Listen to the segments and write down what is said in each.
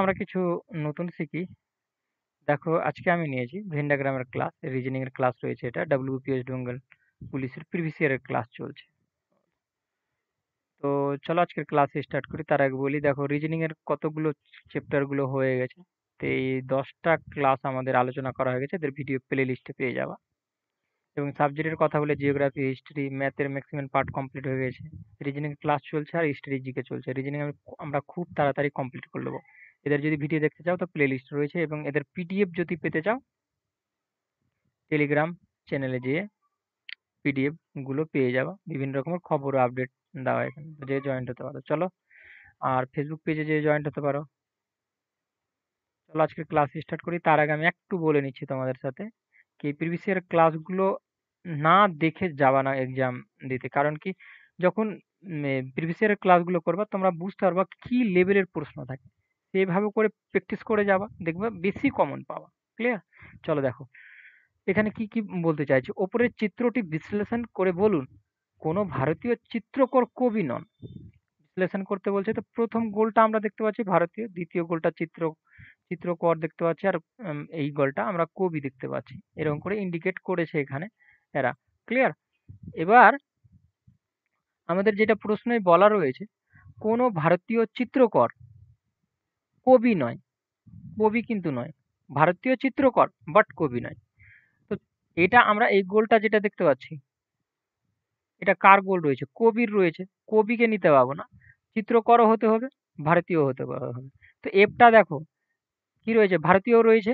আমরা কিছু নতুন শিখি দেখো আজকে আমি নিয়েছি ভেন্ডাগ্রামের ক্লাস রিজনিং এর ক্লাস রয়েছে এটা ডাব্লিউপিএস ডোঙ্গল পুলিশের প্রিভিয়াস ইয়ারের ক্লাস চলছে তো চলো আজকের ক্লাস স্টার্ট করি তার আগে বলি দেখো রিজনিং এর কতগুলো চ্যাপ্টারগুলো হয়ে গেছে তো এই দশটা ক্লাস আমাদের আলোচনা করা হয়ে গেছে এদের ভিডিও প্লে লিস্টে পেয়ে যাওয়া এবং সাবজেক্টের কথা বলে জিওগ্রাফি হিস্ট্রি ম্যাথের ম্যাক্সিমাম পার্ট কমপ্লিট হয়ে গেছে রিজনিং ক্লাস চলছে আর হিস্ট্রি জিকে চলছে রিজনিং আমরা খুব তাড়াতাড়ি কমপ্লিট করে নেবো এদের যদি ভিডিও দেখতে চাও তো প্লে লিস্ট রয়েছে এবং এদের পিডিএফ যদি পেতে চাও টেলিগ্রাম চ্যানেলে যেয়ে পিডিএফগুলো পেয়ে যাবা বিভিন্ন রকমের খবর আপডেট দেওয়া এখানে যে জয়েন্ট হতে পারো চলো আর ফেসবুক পেজে যে জয়েন্ট হতে পারো চলো আজকে ক্লাস স্টার্ট করি তার আগে আমি একটু বলে নিচ্ছি তোমাদের সাথে কি প্রিভিয়াস ইয়ার ক্লাসগুলো না দেখে যাবা না এক্সাম দিতে কারণ কি যখন প্রিভিয়াস ইয়ারের ক্লাসগুলো করবা তোমরা বুঝতে পারবা কি লেভেলের প্রশ্ন থাকে এইভাবে করে প্র্যাকটিস করে যাবা দেখবে বেশি কমন পাওয়া ক্লিয়ার চলো দেখো এখানে কি কি বলতে চাইছি ওপরের চিত্রটি বিশ্লেষণ করে বলুন কোনো ভারতীয় চিত্রকর কবি নন বিশ্লেষণ করতে বলছে তো প্রথম গোলটা আমরা দেখতে পাচ্ছি ভারতীয় দ্বিতীয় গোলটা চিত্র চিত্রকর দেখতে পাচ্ছি আর এই গোলটা আমরা কবি দেখতে পাচ্ছি এরকম করে ইন্ডিকেট করেছে এখানে এরা ক্লিয়ার এবার আমাদের যেটা প্রশ্নে বলা রয়েছে কোনো ভারতীয় চিত্রকর কবি নয় কবি কিন্তু নয় ভারতীয় চিত্রকর বাট কবি নয় তো এটা আমরা এই গোলটা যেটা দেখতে পাচ্ছি এটা কার গোল রয়েছে কবির রয়েছে কবিকে নিতে পারবো না চিত্রকরও হতে হবে ভারতীয় হতে হবে তো এপটা দেখো কি রয়েছে ভারতীয় রয়েছে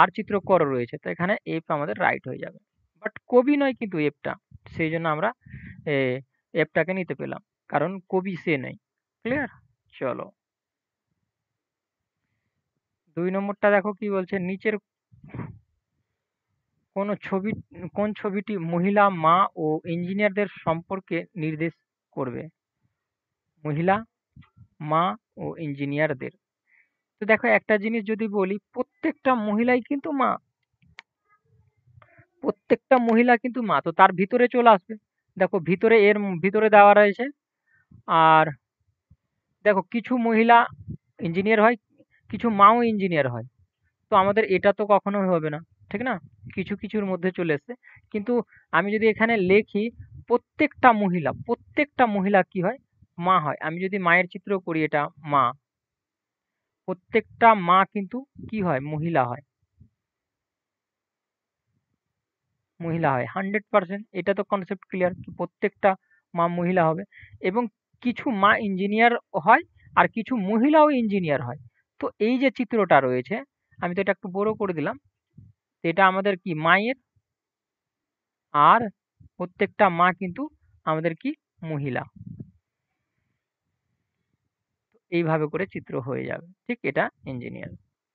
আর চিত্রকর রয়েছে তো এখানে এপ আমাদের রাইট হয়ে যাবে বাট কবি নয় কিন্তু এপটা সেই জন্য আমরা এপটাকে নিতে পেলাম কারণ কবি সে নেই ক্লিয়ার চলো দুই নম্বরটা দেখো কি বলছে নিচের কোন ছবি কোন ছবিটি মহিলা মা ও ইঞ্জিনিয়ারদের সম্পর্কে নির্দেশ করবে মহিলা মা ও ইঞ্জিনিয়ারদের তো দেখো একটা জিনিস যদি বলি প্রত্যেকটা মহিলাই কিন্তু মা প্রত্যেকটা মহিলা কিন্তু মা তো তার ভিতরে চলে আসবে দেখো ভিতরে এর ভিতরে দেওয়া রয়েছে আর দেখো কিছু মহিলা ইঞ্জিনিয়ার হয় কিছু মাও ইঞ্জিনিয়ার হয় তো আমাদের এটা তো কখনো হবে না ঠিক না কিছু কিছুর মধ্যে চলে এসছে কিন্তু আমি যদি এখানে লেখি প্রত্যেকটা মহিলা প্রত্যেকটা মহিলা কি হয় মা হয় আমি যদি মায়ের চিত্র করি এটা মা প্রত্যেকটা মা কিন্তু কি হয় মহিলা হয় মহিলা হয় হান্ড্রেড পার্সেন্ট এটা তো কনসেপ্ট ক্লিয়ার কি প্রত্যেকটা মা মহিলা হবে এবং কিছু মা ইঞ্জিনিয়ার হয় আর কিছু মহিলাও ইঞ্জিনিয়ার হয় তো এই যে চিত্রটা রয়েছে আমি তো এটা একটু বড় করে দিলাম এটা আমাদের কি মায়ের আর প্রত্যেকটা মা কিন্তু আমাদের কি মহিলা এইভাবে করে চিত্র হয়ে যাবে ঠিক এটা ইঞ্জিনিয়ার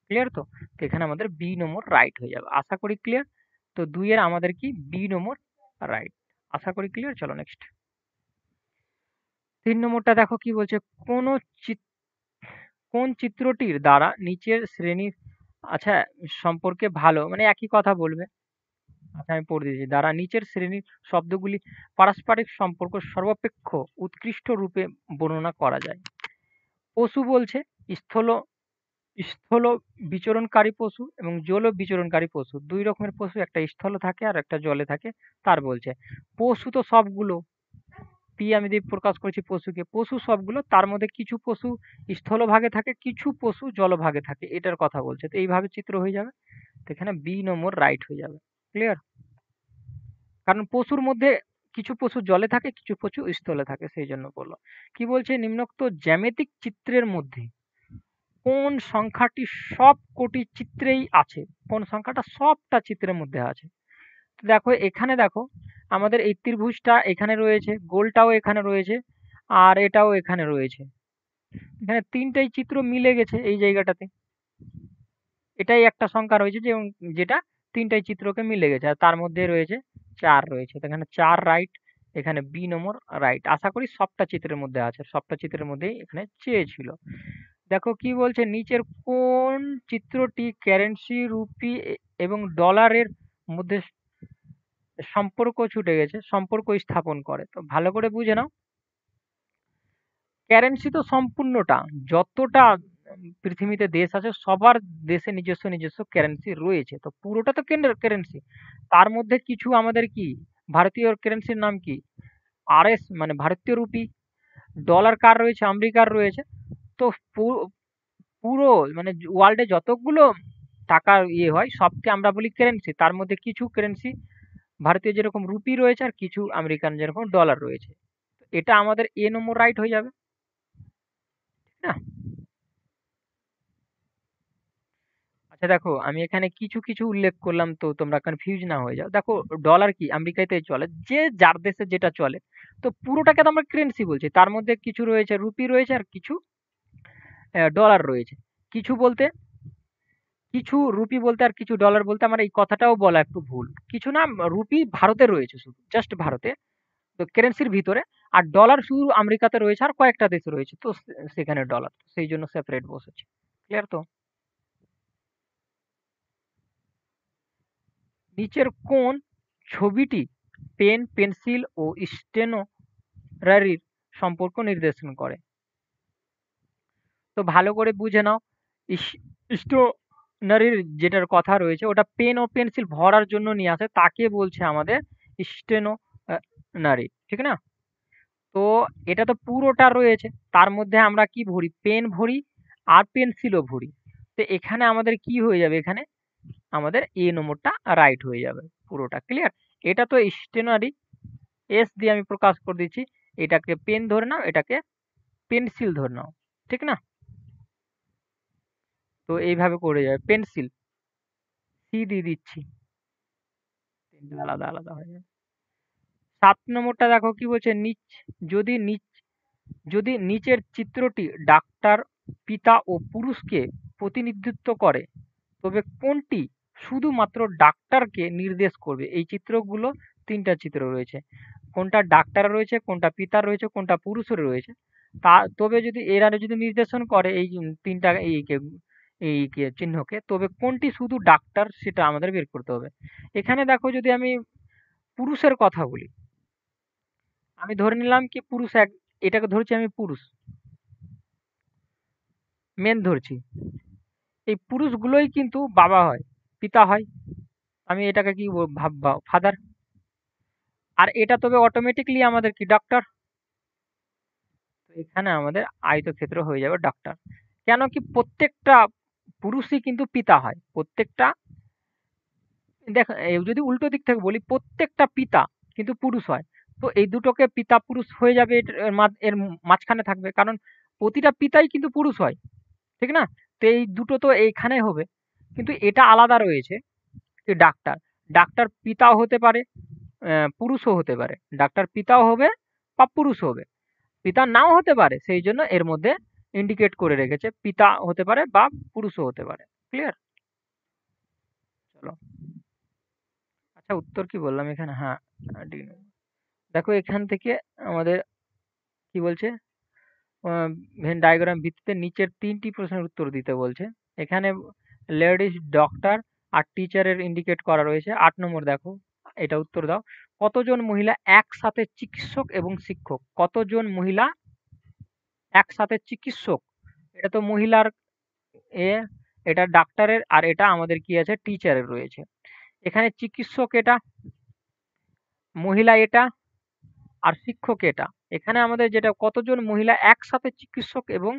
ক্লিয়ার তো এখানে আমাদের বি নম্বর রাইট হয়ে যাবে আশা করি ক্লিয়ার তো দুই এর আমাদের কি বি নম্বর রাইট আশা করি ক্লিয়ার চলো নেক্সট তিন নম্বরটা দেখো কি বলছে কোন চিত্র কোন চিত্রটির দ্বারা নিচের শ্রেণী আচ্ছা সম্পর্কে ভালো মানে একই কথা বলবে আচ্ছা আমি পড়ে দিয়েছি দ্বারা নিচের শ্রেণীর শব্দগুলি পারস্পরিক সম্পর্ক সর্বাপেক্ষ উৎকৃষ্ট রূপে বর্ণনা করা যায় পশু বলছে স্থল স্থল বিচরণকারী পশু এবং জল বিচরণকারী পশু দুই রকমের পশু একটা স্থল থাকে আর একটা জলে থাকে তার বলছে পশু তো সবগুলো পি আমি দিয়ে প্রকাশ করছি পশুকে পশু সবগুলো তার মধ্যে কিছু পশু স্থলভাগে থাকে কিছু পশু জলভাগে থাকে এটার কথা বলছে তো এইভাবে চিত্র হয়ে যাবে তো এখানে বি নম্বর রাইট হয়ে যাবে ক্লিয়ার কারণ পশুর মধ্যে কিছু পশু জলে থাকে কিছু পশু স্থলে থাকে সেই জন্য বললো কি বলছে নিম্নক্ত জ্যামেতিক চিত্রের মধ্যে কোন সংখ্যাটি সব কোটি চিত্রেই আছে কোন সংখ্যাটা সবটা চিত্রের মধ্যে আছে দেখো এখানে দেখো আমাদের এই ত্রিভুজটা এখানে রয়েছে গোলটাও এখানে রয়েছে আর এটাও এখানে রয়েছে এখানে তিনটাই চিত্র মিলে গেছে এই জায়গাটাতে এটাই একটা সংখ্যা রয়েছে যে যেটা তিনটাই চিত্রকে মিলে গেছে আর তার মধ্যে রয়েছে চার রয়েছে তো এখানে চার রাইট এখানে বি নম্বর রাইট আশা করি সবটা চিত্রের মধ্যে আছে সবটা চিত্রের মধ্যেই এখানে চেয়েছিল দেখো কি বলছে নিচের কোন চিত্রটি কারেন্সি রুপি এবং ডলারের মধ্যে সম্পর্ক ছুটে গেছে সম্পর্ক স্থাপন করে তো ভালো করে বুঝে নাও কারেন্সি তো সম্পূর্ণটা যতটা পৃথিবীতে দেশ আছে সবার দেশে নিজস্ব নিজস্ব কারেন্সি রয়েছে তো পুরোটা তো কেন্দ্রের কারেন্সি তার মধ্যে কিছু আমাদের কি ভারতীয় কারেন্সির নাম কি আরএস মানে ভারতীয় রুপি ডলার কার রয়েছে আমেরিকার রয়েছে তো পুরো মানে ওয়ার্ল্ডে যতগুলো টাকার ইয়ে হয় সবকে আমরা বলি কারেন্সি তার মধ্যে কিছু কারেন্সি ভারতীয় যেরকম রুপি রয়েছে আর কিছু আমেরিকান যেরকম ডলার রয়েছে এটা আমাদের এ নম্বর রাইট হয়ে যাবে না আচ্ছা দেখো আমি এখানে কিছু কিছু উল্লেখ করলাম তো তোমরা কনফিউজ না হয়ে যাও দেখো ডলার কি আমেরিকাতে চলে যে যার দেশে যেটা চলে তো পুরোটাকে তো আমরা কারেন্সি বলছি তার মধ্যে কিছু রয়েছে রুপি রয়েছে আর কিছু ডলার রয়েছে কিছু বলতে কিছু রুপি বলতে আর কিছু ডলার বলতে আমার এই কথাটাও বলা একটু ভুল কিছু না রুপি ভারতে রয়েছে শুধু জাস্ট ভারতে তো কারেন্সির ভিতরে আর ডলার শুধু আমেরিকাতে রয়েছে আর কয়েকটা দেশে রয়েছে তো সেখানে ডলার সেই জন্য সেপারেট বসেছে ক্লিয়ার তো নিচের কোন ছবিটি পেন পেন্সিল ও স্টেনোরারির সম্পর্ক নির্দেশন করে তো ভালো করে বুঝে নাও স্টো ডিকশনারির যেটার কথা রয়েছে ওটা পেন ও পেন্সিল ভরার জন্য নিয়ে আসে তাকে বলছে আমাদের স্টেনোনারি ঠিক না তো এটা তো পুরোটা রয়েছে তার মধ্যে আমরা কি ভরি পেন ভরি আর পেন্সিলও ভরি তো এখানে আমাদের কি হয়ে যাবে এখানে আমাদের এ নম্বরটা রাইট হয়ে যাবে পুরোটা ক্লিয়ার এটা তো স্টেনারি এস দিয়ে আমি প্রকাশ করে দিচ্ছি এটাকে পেন ধরে নাও এটাকে পেন্সিল ধরে নাও ঠিক না তো এইভাবে করে যাবে পেন্সিল সি দিয়ে দিচ্ছি আলাদা আলাদা হয়ে যাবে সাত নম্বরটা দেখো কি বলছে নিচ যদি নিচ যদি নিচের চিত্রটি ডাক্তার পিতা ও পুরুষকে প্রতিনিধিত্ব করে তবে কোনটি শুধুমাত্র ডাক্তারকে নির্দেশ করবে এই চিত্রগুলো তিনটা চিত্র রয়েছে কোনটা ডাক্তার রয়েছে কোনটা পিতার রয়েছে কোনটা পুরুষের রয়েছে তা তবে যদি এরা যদি নির্দেশন করে এই তিনটা এই এই চিহ্নকে তবে কোনটি শুধু ডাক্তার সেটা আমাদের বের করতে হবে এখানে দেখো যদি আমি পুরুষের কথা বলি আমি ধরে নিলাম কি পুরুষ এক এটাকে ধরছি আমি পুরুষ মেন ধরছি এই পুরুষগুলোই কিন্তু বাবা হয় পিতা হয় আমি এটাকে কি ভাববা ফাদার আর এটা তবে অটোমেটিকলি আমাদের কি ডাক্তার এখানে আমাদের আয়ত ক্ষেত্র হয়ে যাবে ডাক্তার কেন কি প্রত্যেকটা পুরুষই কিন্তু পিতা হয় প্রত্যেকটা দেখ যদি উল্টো দিক থেকে বলি প্রত্যেকটা পিতা কিন্তু পুরুষ হয় তো এই দুটোকে পিতা পুরুষ হয়ে যাবে এর মাঝখানে থাকবে কারণ প্রতিটা পিতাই কিন্তু পুরুষ হয় ঠিক না তো এই দুটো তো এইখানে হবে কিন্তু এটা আলাদা রয়েছে যে ডাক্তার ডাক্তার পিতাও হতে পারে পুরুষও হতে পারে ডাক্তার পিতাও হবে বা পুরুষ হবে পিতা নাও হতে পারে সেই জন্য এর মধ্যে ইন্ডিকেট করে রেখেছে পিতা হতে পারে বা পুরুষও হতে পারে ক্লিয়ার চলো আচ্ছা উত্তর কি বললাম এখানে হ্যাঁ, হ্যাঁ দেখো এখান থেকে আমাদের কি বলছে ভেন ডায়াগ্রাম ভিত্তিতে নিচের তিনটি প্রশ্নের উত্তর দিতে বলছে এখানে লেডিস ডক্টর আর টিচারের ইন্ডিকেট করা রয়েছে আট নম্বর দেখো এটা উত্তর দাও কতজন মহিলা একসাথে চিকিৎসক এবং শিক্ষক কতজন মহিলা একসাথে চিকিৎসক এটা তো মহিলার এ এটা ডাক্তারের আর এটা আমাদের কি আছে টিচারের রয়েছে এখানে চিকিৎসক এটা মহিলা এটা আর শিক্ষক এটা এখানে আমাদের যেটা কতজন মহিলা একসাথে চিকিৎসক এবং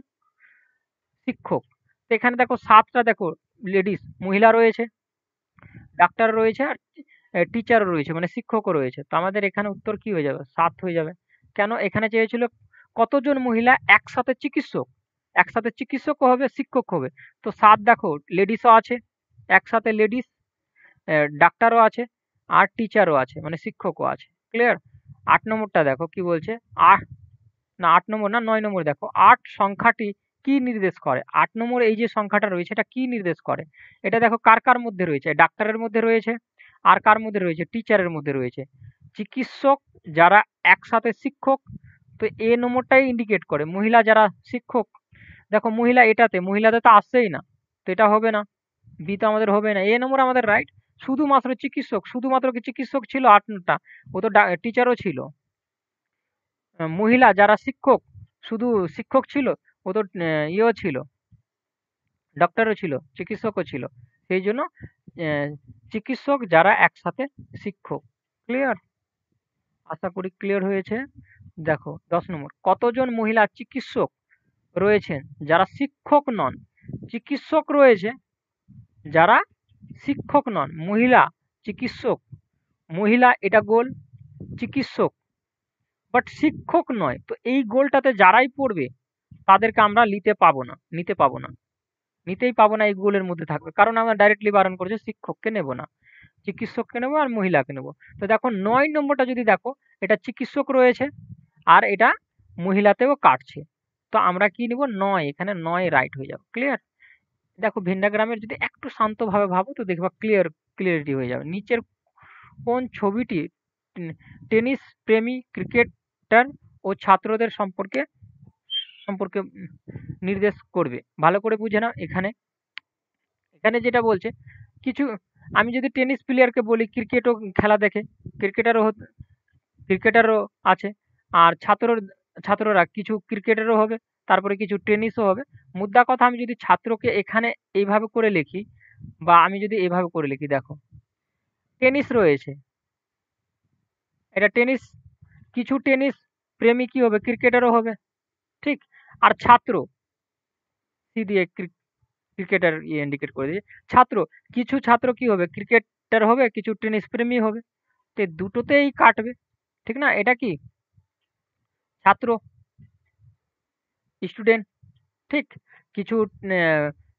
শিক্ষক এখানে দেখো সাতটা দেখো লেডিস মহিলা রয়েছে ডাক্তার রয়েছে আর টিচারও রয়েছে মানে শিক্ষকও রয়েছে তো আমাদের এখানে উত্তর কি হয়ে যাবে সাত হয়ে যাবে কেন এখানে চেয়েছিল কতজন মহিলা একসাথে চিকিৎসক একসাথে চিকিৎসক হবে শিক্ষক হবে তো সাত দেখো লেডিসও আছে একসাথে লেডিস ডাক্তারও আছে আর টিচারও আছে মানে শিক্ষকও আছে ক্লিয়ার আট নম্বরটা দেখো কি বলছে আট না আট নম্বর না নয় নম্বর দেখো আট সংখ্যাটি কি নির্দেশ করে আট নম্বর এই যে সংখ্যাটা রয়েছে এটা কি নির্দেশ করে এটা দেখো কার কার মধ্যে রয়েছে ডাক্তারের মধ্যে রয়েছে আর কার মধ্যে রয়েছে টিচারের মধ্যে রয়েছে চিকিৎসক যারা একসাথে শিক্ষক তো এ নম্বরটাই ইন্ডিকেট করে মহিলা যারা শিক্ষক দেখো মহিলা এটাতে মহিলাদের তো আসছেই না তো এটা হবে না বি তো আমাদের হবে না এ নম্বর আমাদের রাইট শুধুমাত্র চিকিৎসক শুধুমাত্র কি চিকিৎসক ছিল আটটা ও তো টিচারও ছিল মহিলা যারা শিক্ষক শুধু শিক্ষক ছিল ও তো ইয়েও ছিল ডক্টরও ছিল চিকিৎসকও ছিল সেই জন্য চিকিৎসক যারা একসাথে শিক্ষক ক্লিয়ার আশা করি ক্লিয়ার হয়েছে দেখো দশ নম্বর কতজন মহিলা চিকিৎসক রয়েছেন যারা শিক্ষক নন চিকিৎসক রয়েছে যারা শিক্ষক নন মহিলা চিকিৎসক মহিলা এটা গোল চিকিৎসক বাট শিক্ষক নয় তো এই গোলটাতে যারাই পড়বে তাদেরকে আমরা নিতে পাবো না নিতে পাবো না নিতেই পাবো না এই গোলের মধ্যে থাকবে কারণ আমরা ডাইরেক্টলি বারণ করছে শিক্ষককে নেব না চিকিৎসককে নেবো আর মহিলাকে নেবো তো দেখো নয় নম্বরটা যদি দেখো এটা চিকিৎসক রয়েছে আর এটা মহিলাতেও কাটছে তো আমরা কি নিব নয় এখানে নয় রাইট হয়ে যাবে ক্লিয়ার দেখো ভেন্ডাগ্রামের যদি একটু শান্তভাবে ভাবো তো দেখবা ক্লিয়ার ক্লিয়ারিটি হয়ে যাবে নিচের কোন ছবিটি টেনিস প্রেমী ক্রিকেটার ও ছাত্রদের সম্পর্কে সম্পর্কে নির্দেশ করবে ভালো করে বুঝে না এখানে এখানে যেটা বলছে কিছু আমি যদি টেনিস প্লেয়ারকে বলি ক্রিকেটও খেলা দেখে ক্রিকেটারও ক্রিকেটারও আছে আর ছাত্রর ছাত্ররা কিছু ক্রিকেটেরও হবে তারপরে কিছু টেনিসও হবে মুদ্রা কথা আমি যদি ছাত্রকে এখানে এইভাবে করে লিখি বা আমি যদি এইভাবে করে লিখি দেখো টেনিস রয়েছে এটা টেনিস কিছু টেনিস প্রেমী কী হবে ক্রিকেটারও হবে ঠিক আর ছাত্র সি দিয়ে ক্রিকেটার ইয়ে ইন্ডিকেট করে দিয়ে ছাত্র কিছু ছাত্র কি হবে ক্রিকেটার হবে কিছু টেনিস প্রেমী হবে তো দুটোতেই কাটবে ঠিক না এটা কি ছাত্র স্টুডেন্ট ঠিক কিছু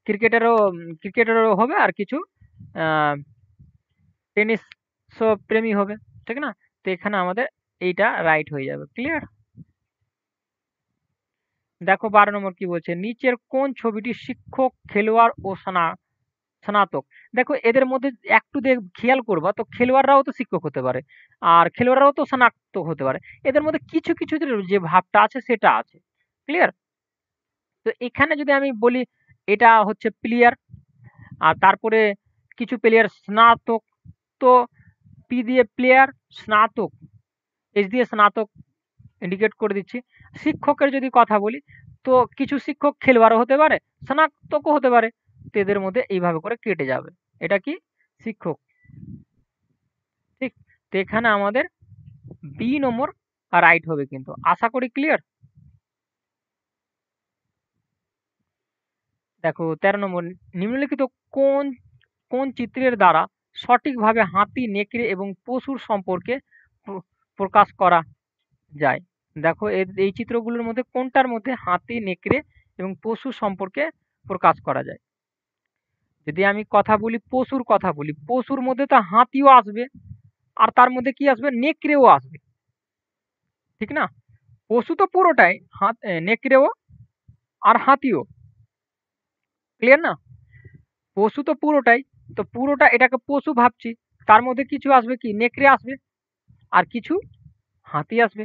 ক্রিকেটারও ক্রিকেটারও হবে আর কিছু টেনিস সব প্রেমী হবে ঠিক না তো এখানে আমাদের এইটা রাইট হয়ে যাবে ক্লিয়ার দেখো বারো নম্বর কি বলছে নিচের কোন ছবিটি শিক্ষক খেলোয়াড় ও স্নাতক দেখো এদের মধ্যে একটু দেখ খেয়াল করবা তো খেলোয়াড়রাও তো শিক্ষক হতে পারে আর খেলোয়াড়রাও তো স্নাতক হতে পারে এদের মধ্যে কিছু কিছু যে ভাবটা আছে সেটা আছে ক্লিয়ার তো এখানে যদি আমি বলি এটা হচ্ছে প্লেয়ার আর তারপরে কিছু প্লেয়ার স্নাতক তো পি দিয়ে প্লেয়ার স্নাতক এস দিয়ে স্নাতক ইন্ডিকেট করে দিচ্ছি শিক্ষকের যদি কথা বলি তো কিছু শিক্ষক খেলোয়াড়ও হতে পারে স্নাতকও হতে পারে এদের মধ্যে এইভাবে করে কেটে যাবে এটা কি শিক্ষক ঠিক তো এখানে আমাদের বি নম্বর রাইট হবে কিন্তু আশা করি ক্লিয়ার দেখো তেরো নম্বর নিম্নলিখিত কোন কোন চিত্রের দ্বারা সঠিকভাবে হাতি নেকড়ে এবং পশুর সম্পর্কে প্রকাশ করা যায় দেখো এই চিত্রগুলোর মধ্যে কোনটার মধ্যে হাতি নেকড়ে এবং পশু সম্পর্কে প্রকাশ করা যায় যদি আমি কথা বলি পশুর কথা বলি পশুর মধ্যে তো হাতিও আসবে আর তার মধ্যে কি আসবে নেকড়েও আসবে ঠিক না পশু তো পুরোটাই হাত নেকড়েও আর হাতিও ক্লিয়ার না পশু তো পুরোটাই তো পুরোটা এটাকে পশু ভাবছি তার মধ্যে কিছু আসবে কি নেকড়ে আসবে আর কিছু হাতি আসবে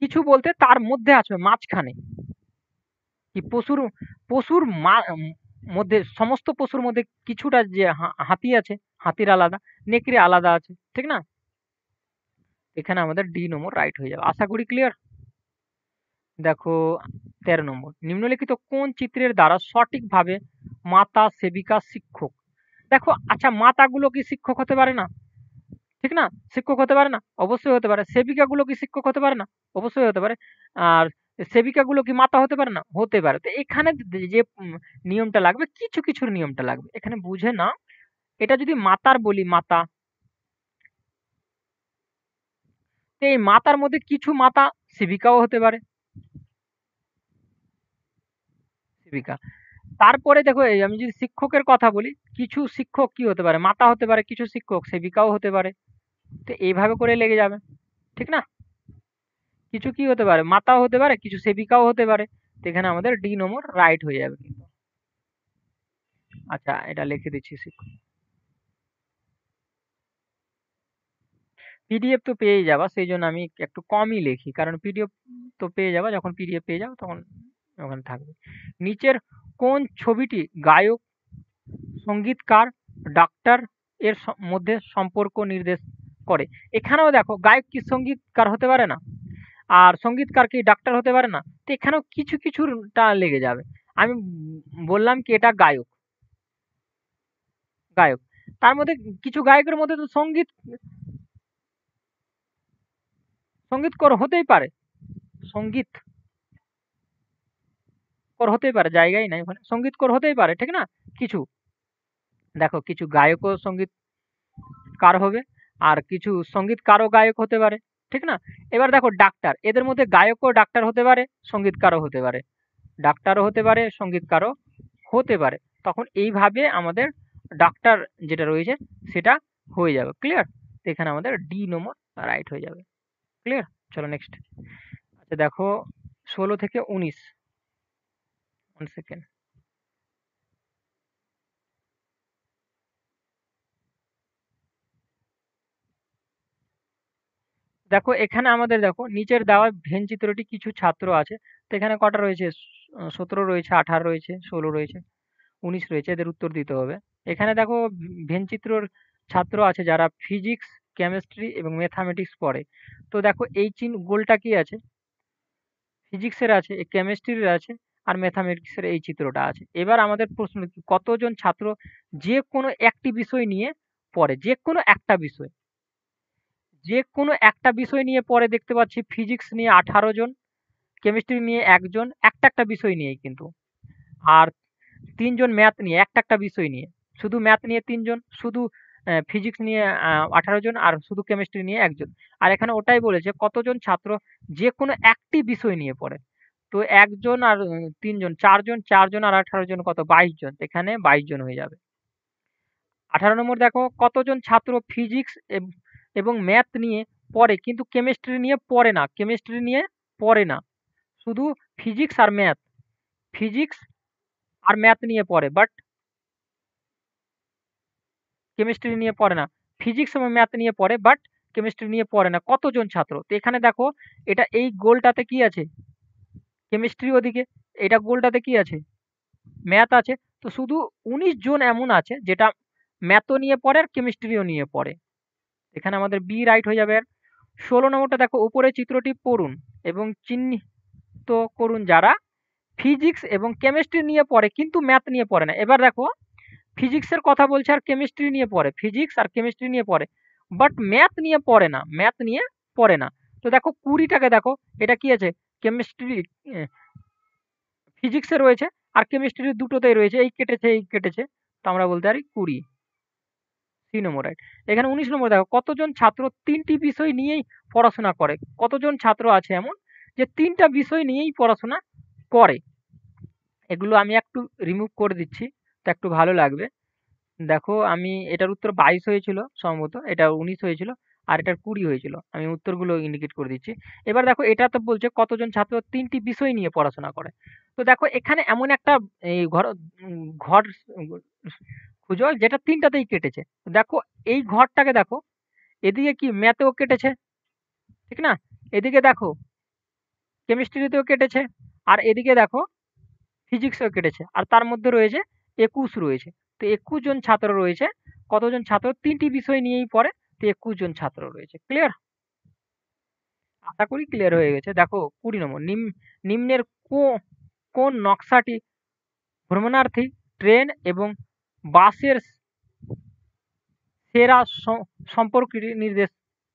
কিছু বলতে তার মধ্যে আসবে মাঝখানে কি পশুর পশুর মধ্যে সমস্ত পশুর মধ্যে কিছুটা যে হাতি আছে হাতির আলাদা নেকড়ে আলাদা আছে ঠিক না এখানে আমাদের ডি নম্বর রাইট হয়ে যাবে আশা করি ক্লিয়ার দেখো তেরো নম্বর নিম্নলিখিত কোন চিত্রের দ্বারা সঠিকভাবে মাতা সেবিকা শিক্ষক দেখো আচ্ছা মাতাগুলো কি শিক্ষক হতে পারে না ঠিক না শিক্ষক হতে পারে না অবশ্যই হতে পারে সেবিকাগুলো কি শিক্ষক হতে পারে না অবশ্যই হতে পারে আর সেবিকাগুলো কি মাতা হতে পারে না হতে পারে তো এখানে যে নিয়মটা লাগবে কিছু কিছুর নিয়মটা লাগবে এখানে বুঝে না এটা যদি মাতার বলি মাতা এই মাতার মধ্যে কিছু মাতা সেবিকাও হতে পারে সেবিকা তারপরে দেখো আমি যদি শিক্ষকের কথা বলি কিছু শিক্ষক কি হতে পারে মাতা হতে পারে কিছু শিক্ষক সেবিকাও হতে পারে তো এইভাবে করে লেগে যাবে ঠিক না কিছু কি হতে পারে মাতাও হতে পারে কিছু সেবিকাও হতে পারে তো এখানে আমাদের ডি নম্বর রাইট হয়ে যাবে কিন্তু আচ্ছা এটা লিখে দিচ্ছি পিডিএফ তো পেয়ে যাবা সেই জন্য আমি একটু কমই লিখি কারণ পিডিএফ তো পেয়ে যাবা যখন পিডিএফ পেয়ে যাবো তখন ওখানে থাকবে নিচের কোন ছবিটি গায়ক সঙ্গীতকার ডাক্তার এর মধ্যে সম্পর্ক নির্দেশ করে এখানেও দেখো গায়ক কি সঙ্গীতকার হতে পারে না আর সঙ্গীতকার কি ডাক্তার হতে পারে না তো এখানেও কিছু কিছু লেগে যাবে আমি বললাম কি এটা গায়ক গায়ক তার মধ্যে কিছু গায়কের মধ্যে তো সঙ্গীত সঙ্গীতকর হতেই পারে সঙ্গীত কর হতেই পারে জায়গাই নাই ওখানে সঙ্গীতকর হতেই পারে ঠিক না কিছু দেখো কিছু গায়কও সঙ্গীতকার হবে আর কিছু সঙ্গীতকারও গায়ক হতে পারে ঠিক না এবার দেখো ডাক্তার এদের মধ্যে গায়কও ডাক্তার হতে পারে সঙ্গীতকারও হতে পারে ডাক্তারও হতে পারে সঙ্গীতকারও হতে পারে তখন এইভাবে আমাদের ডাক্তার যেটা রয়েছে সেটা হয়ে যাবে ক্লিয়ার এখানে আমাদের ডি নম্বর রাইট হয়ে যাবে ক্লিয়ার চলো নেক্সট আচ্ছা দেখো ষোলো থেকে উনিশ ওয়ান সেকেন্ড দেখো এখানে আমাদের দেখো নিচের দেওয়া ভেন চিত্রটি কিছু ছাত্র আছে তো এখানে কটা রয়েছে সতেরো রয়েছে আঠারো রয়েছে ষোলো রয়েছে উনিশ রয়েছে এদের উত্তর দিতে হবে এখানে দেখো ভেন চিত্রর ছাত্র আছে যারা ফিজিক্স কেমিস্ট্রি এবং ম্যাথামেটিক্স পড়ে তো দেখো এই চিন গোলটা কি আছে ফিজিক্সের আছে কেমিস্ট্রির আছে আর ম্যাথামেটিক্সের এই চিত্রটা আছে এবার আমাদের প্রশ্ন কতজন ছাত্র যে কোনো একটি বিষয় নিয়ে পড়ে যে কোনো একটা বিষয় যে কোনো একটা বিষয় নিয়ে পরে দেখতে পাচ্ছি ফিজিক্স নিয়ে আঠারো জন কেমিস্ট্রি নিয়ে একজন একটা একটা বিষয় নিয়েই কিন্তু আর তিনজন ম্যাথ নিয়ে একটা একটা বিষয় নিয়ে শুধু ম্যাথ নিয়ে তিনজন শুধু ফিজিক্স নিয়ে আঠারো জন আর শুধু কেমিস্ট্রি নিয়ে একজন আর এখানে ওটাই বলেছে কতজন ছাত্র যে কোনো একটি বিষয় নিয়ে পড়ে তো একজন আর তিনজন চারজন চারজন আর আঠারো জন কত বাইশ জন এখানে বাইশ জন হয়ে যাবে আঠারো নম্বর দেখো কতজন ছাত্র ফিজিক্স এবং ম্যাথ নিয়ে পড়ে কিন্তু কেমিস্ট্রি নিয়ে পড়ে না কেমিস্ট্রি নিয়ে পড়ে না শুধু ফিজিক্স আর ম্যাথ ফিজিক্স আর ম্যাথ নিয়ে পড়ে বাট কেমিস্ট্রি নিয়ে পড়ে না ফিজিক্স এবং ম্যাথ নিয়ে পড়ে বাট কেমিস্ট্রি নিয়ে পড়ে না কতজন ছাত্র তো এখানে দেখো এটা এই গোলটাতে কি আছে কেমিস্ট্রি ওদিকে এটা গোলটাতে কি আছে ম্যাথ আছে তো শুধু উনিশ জন এমন আছে যেটা ম্যাথও নিয়ে পড়ে আর কেমিস্ট্রিও নিয়ে পড়ে এখানে আমাদের বি রাইট হয়ে যাবে ষোলো নম্বরটা দেখো উপরে চিত্রটি পড়ুন এবং চিহ্নিত করুন যারা ফিজিক্স এবং কেমিস্ট্রি নিয়ে পড়ে কিন্তু ম্যাথ নিয়ে পড়ে না এবার দেখো ফিজিক্সের কথা বলছে আর কেমিস্ট্রি নিয়ে পড়ে ফিজিক্স আর কেমিস্ট্রি নিয়ে পড়ে বাট ম্যাথ নিয়ে পড়ে না ম্যাথ নিয়ে পড়ে না তো দেখো কুড়িটাকে দেখো এটা কি আছে কেমিস্ট্রি ফিজিক্সে রয়েছে আর কেমিস্ট্রি দুটোতেই রয়েছে এই কেটেছে এই কেটেছে তো আমরা বলতে পারি কুড়ি তিন নম্বর রাইট এখানে উনিশ নম্বর দেখো কতজন ছাত্র তিনটি বিষয় নিয়েই পড়াশোনা করে কতজন ছাত্র আছে এমন যে তিনটা বিষয় নিয়েই পড়াশোনা করে এগুলো আমি একটু রিমুভ করে দিচ্ছি তো একটু ভালো লাগবে দেখো আমি এটার উত্তর বাইশ হয়েছিল সম্ভবত এটা উনিশ হয়েছিল আর এটার কুড়ি হয়েছিল আমি উত্তরগুলো ইন্ডিকেট করে দিচ্ছি এবার দেখো এটা তো বলছে কতজন ছাত্র তিনটি বিষয় নিয়ে পড়াশোনা করে তো দেখো এখানে এমন একটা ঘর ঘর খুঁজো যেটা তিনটাতেই কেটেছে দেখো এই ঘরটাকে দেখো এদিকে কি ম্যাথেও কেটেছে ঠিক না এদিকে দেখো কেমিস্ট্রিতেও কেটেছে আর এদিকে দেখো ফিজিক্সেও কেটেছে আর তার মধ্যে রয়েছে একুশ রয়েছে তো একুশ জন ছাত্র রয়েছে কতজন ছাত্র তিনটি বিষয় নিয়েই পড়ে তো একুশ জন ছাত্র রয়েছে ক্লিয়ার আশা করি ক্লিয়ার হয়ে গেছে দেখো কুড়ি নম্বর নিম নিম্নের কোন নকশাটি ভ্রমণার্থী ট্রেন এবং বাসের সেরা সম্পর্কটি নির্দেশ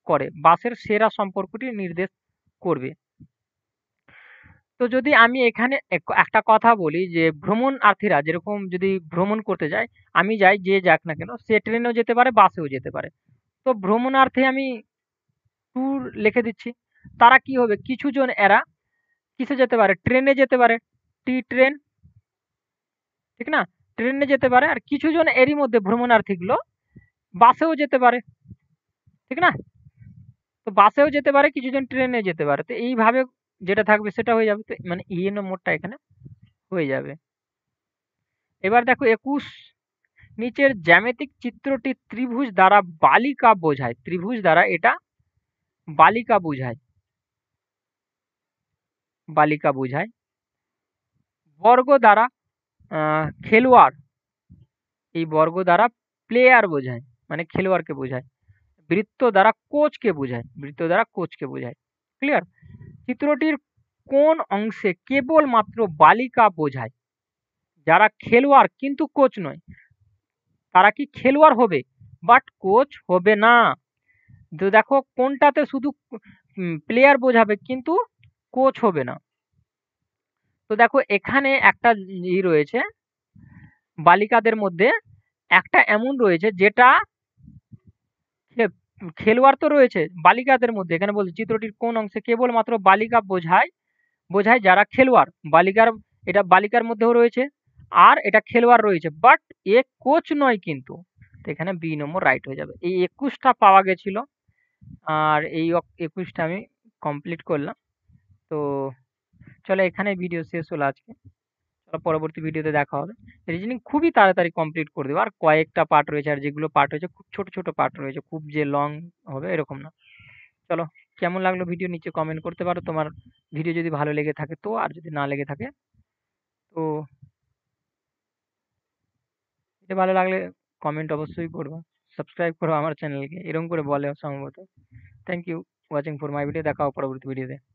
করে বাসের সেরা সম্পর্কটি নির্দেশ করবে তো যদি আমি এখানে একটা কথা বলি যে ভ্রমণার্থীরা যেরকম যদি ভ্রমণ করতে যায় আমি যাই যে যাক না কেন সে ট্রেনেও যেতে পারে বাসেও যেতে পারে তো ভ্রমণার্থী আমি ট্যুর লিখে দিচ্ছি তারা কি হবে কিছু জন এরা কিসে যেতে পারে ট্রেনে যেতে পারে টি ট্রেন ঠিক না ট্রেনে যেতে পারে আর কিছুজন এরই মধ্যে ভ্রমণার্থীগুলো বাসেও যেতে পারে ঠিক না তো বাসেও যেতে পারে কিছুজন ট্রেনে যেতে পারে তো এইভাবে যেটা থাকবে সেটা হয়ে যাবে তো মানে ইএনও ইয়ে মোডটা এখানে হয়ে যাবে এবার দেখো একুশ নিচের জ্যামিতিক চিত্রটি ত্রিভুজ দ্বারা বালিকা বোঝায় ত্রিভুজ দ্বারা এটা বালিকা বোঝায় বালিকা বোঝায় বর্গ দ্বারা খেলোয়াড় এই বর্গ দ্বারা প্লেয়ার বোঝায় মানে খেলোয়াড়কে বোঝায় বৃত্ত দ্বারা কোচকে বোঝায় বৃত্ত দ্বারা কোচকে বোঝায় ক্লিয়ার চিত্রটির কোন অংশে কেবলমাত্র বালিকা বোঝায় যারা খেলোয়াড় কিন্তু কোচ নয় তারা কি খেলোয়াড় হবে বাট কোচ হবে না তো দেখো কোনটাতে শুধু প্লেয়ার বোঝাবে কিন্তু কোচ হবে না তো দেখো এখানে একটা ই রয়েছে বালিকাদের মধ্যে একটা এমন রয়েছে যেটা খেলোয়াড় তো রয়েছে বালিকাদের মধ্যে এখানে বলছি চিত্রটির কোন অংশে কেবলমাত্র বালিকা বোঝায় বোঝায় যারা খেলোয়াড় বালিকার এটা বালিকার মধ্যেও রয়েছে আর এটা খেলোয়াড় রয়েছে বাট এ কোচ নয় কিন্তু তো এখানে বি নম্বর রাইট হয়ে যাবে এই একুশটা পাওয়া গেছিল আর এই একুশটা আমি কমপ্লিট করলাম তো চলো এখানে ভিডিও শেষ হলো আজকে চলো পরবর্তী ভিডিওতে দেখা হবে রিজনিং খুবই তাড়াতাড়ি কমপ্লিট করে দেবো আর কয়েকটা পার্ট রয়েছে আর যেগুলো পার্ট রয়েছে খুব ছোট ছোট পার্ট রয়েছে খুব যে লং হবে এরকম না চলো কেমন লাগলো ভিডিও নিচে কমেন্ট করতে পারো তোমার ভিডিও যদি ভালো লেগে থাকে তো আর যদি না লেগে থাকে তো এটা ভালো লাগলে কমেন্ট অবশ্যই করবো সাবস্ক্রাইব করো আমার চ্যানেলকে এরকম করে বলে সম্ভবত thank you watching for my video দেখাও পরবর্তী ভিডিওতে